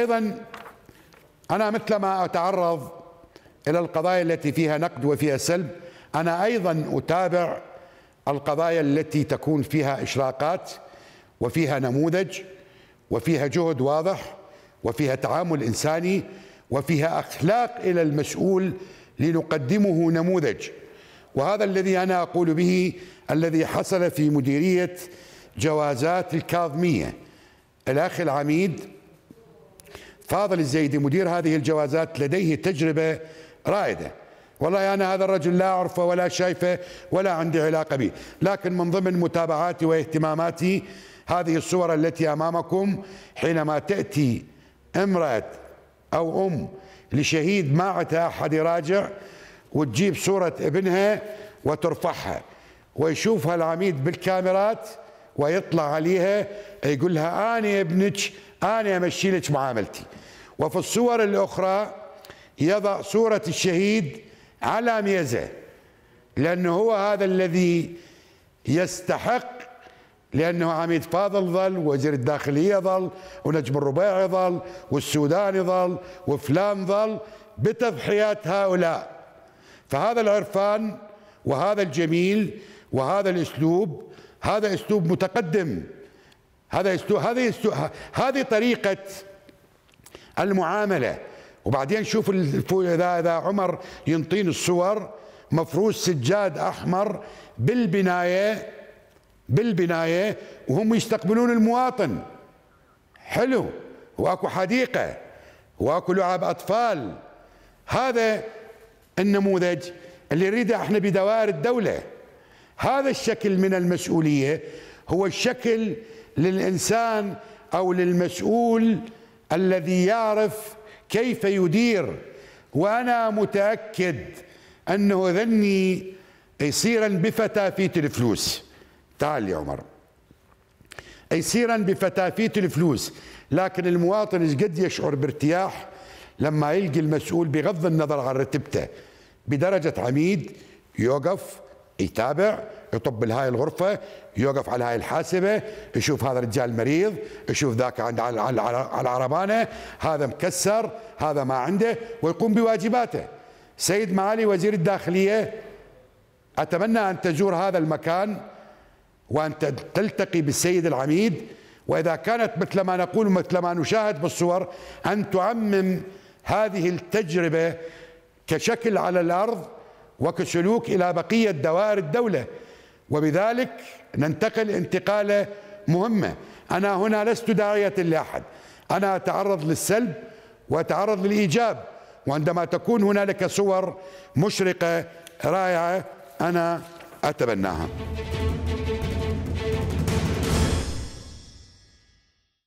ايضا انا مثلما اتعرض الى القضايا التي فيها نقد وفيها سلب انا ايضا اتابع القضايا التي تكون فيها اشراقات وفيها نموذج وفيها جهد واضح وفيها تعامل انساني وفيها اخلاق الى المسؤول لنقدمه نموذج وهذا الذي انا اقول به الذي حصل في مديريه جوازات الكاظميه الاخ العميد فاضل الزيدي مدير هذه الجوازات لديه تجربة رائدة والله أنا هذا الرجل لا أعرفه ولا شايفه ولا عندي علاقة به لكن من ضمن متابعاتي واهتماماتي هذه الصور التي أمامكم حينما تأتي امرأة أو أم لشهيد ما عتها أحد يراجع وتجيب صورة ابنها وترفعها ويشوفها العميد بالكاميرات ويطلع عليها يقول لها أنا ابنك أنا أمشي لك معاملتي وفي الصور الأخرى يضع صورة الشهيد على ميزه لأنه هو هذا الذي يستحق لأنه عميد فاضل ظل وزير الداخلية ظل ونجم الربيعي ظل والسوداني ظل وفلان ظل بتضحيات هؤلاء فهذا العرفان وهذا الجميل وهذا الأسلوب هذا أسلوب متقدم هذا يستو... هذه يستو... هذه طريقه المعامله وبعدين شوف اذا إذا عمر ينطين الصور مفروش سجاد احمر بالبنايه بالبنايه وهم يستقبلون المواطن حلو واكو حديقه واكو لعاب اطفال هذا النموذج اللي نريده احنا بدوائر الدوله هذا الشكل من المسؤوليه هو الشكل للإنسان أو للمسؤول الذي يعرف كيف يدير وأنا متأكد أنه ذني يصيرا بفتافيت الفلوس تعال يا عمر يصيرا بفتافيت الفلوس لكن المواطن ايش قد يشعر بارتياح لما يلقي المسؤول بغض النظر عن رتبته بدرجة عميد يوقف يتابع يطب هاي الغرفه يوقف على هاي الحاسبه يشوف هذا الرجال مريض يشوف ذاك عند على العربانه هذا مكسر هذا ما عنده ويقوم بواجباته سيد معالي وزير الداخليه اتمنى ان تزور هذا المكان وان تلتقي بالسيد العميد واذا كانت مثل ما نقول مثل ما نشاهد بالصور ان تعمم هذه التجربه كشكل على الارض وكسلوك الى بقيه دوائر الدوله وبذلك ننتقل انتقاله مهمه انا هنا لست داعيه لاحد انا اتعرض للسلب واتعرض للايجاب وعندما تكون هنالك صور مشرقه رائعه انا اتبناها